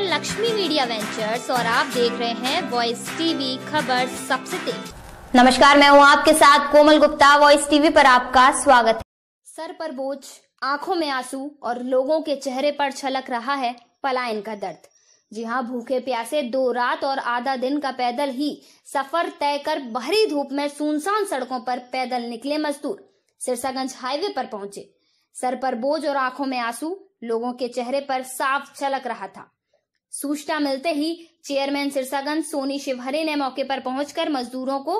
है Lakshmi media ventures और आप देख रहे हैं वॉइस टीवी खबर सबसे तेज नमस्कार मैं हूं आपके साथ कोमल गुप्ता वॉइस टीवी पर आपका स्वागत है सर पर बोझ आंखों में आंसू और लोगों के चेहरे पर छलक रहा है पलायन का दर्द जी हाँ भूखे प्यासे दो रात और आधा दिन का पैदल ही सफर तय कर बहरी धूप में सुनसान सड़कों पर पैदल निकले मजदूर सिरसागंज हाईवे पर पहुंचे सर पर बोझ और आंखों में आंसू लोगों के चेहरे पर साफ छलक रहा था सूचना मिलते ही चेयरमैन सिरसागंज सोनी शिवहरे ने मौके पर पहुंचकर मजदूरों को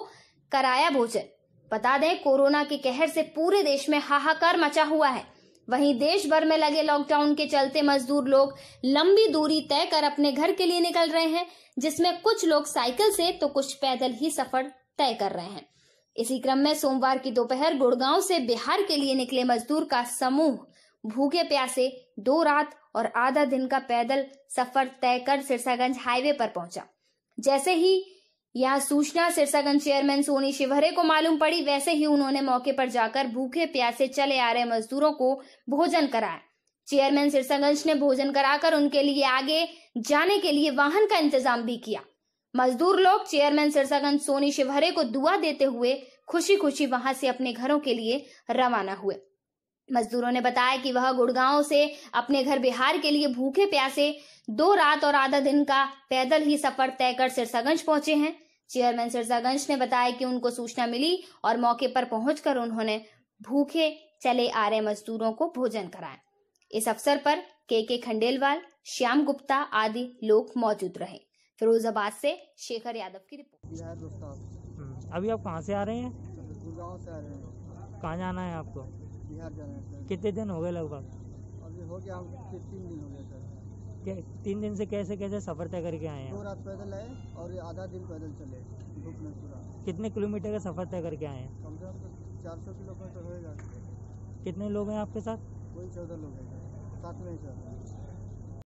कराया भोजन बता दें कोरोना के कहर से पूरे देश में हाहाकार मचा हुआ है वहीं देश भर में लगे लॉकडाउन के चलते मजदूर लोग लंबी दूरी तय कर अपने घर के लिए निकल रहे हैं जिसमें कुछ लोग साइकिल से तो कुछ पैदल ही सफर तय कर रहे हैं इसी क्रम में सोमवार की दोपहर गुड़गांव से बिहार के लिए निकले मजदूर का समूह भूखे प्यासे दो रात और आधा दिन का पैदल सफर तय कर सिरसागंज हाईवे पर पहुंचा जैसे ही यह सूचना सिरसागंज चेयरमैन सोनी शिवहरे को मालूम पड़ी वैसे ही उन्होंने मौके पर जाकर भूखे प्यासे चले आ रहे मजदूरों को भोजन कराया चेयरमैन सिरसागंज ने भोजन कराकर उनके लिए आगे जाने के लिए वाहन का इंतजाम भी किया मजदूर लोग चेयरमैन सिरसागंज सोनी शिवहरे को दुआ देते हुए खुशी खुशी वहां से अपने घरों के लिए रवाना हुए मजदूरों ने बताया कि वह गुड़गांव से अपने घर बिहार के लिए भूखे प्यासे दो रात और आधा दिन का पैदल ही सफर तय कर सिरसागंज पहुंचे हैं चेयरमैन सिरसागंज ने बताया कि उनको सूचना मिली और मौके पर पहुंचकर उन्होंने भूखे चले आ रहे मजदूरों को भोजन कराया इस अवसर पर के के खंडेलवाल श्याम गुप्ता आदि लोग मौजूद रहे फिरोजाबाद से शेखर यादव की रिपोर्ट हम्म, अभी आप कहाँ से आ रहे हैं कहाँ जाना है आपको बिहार जाना है सर कितने दिन हो गए लगभग अभी हो गया तीन दिन हो गया सर क्या तीन दिन से कैसे कैसे सफर तय करके आए हैं दो रात पैदल आए और आधा दिन पैदल चले धूप में पूरा कितने किलोमीटर का सफर तय करके आए हैं कम से कम चार सौ किलोमीटर होएगा कितने लोग हैं आपके साथ कोई चौदह लोग हैं सर साथ में सर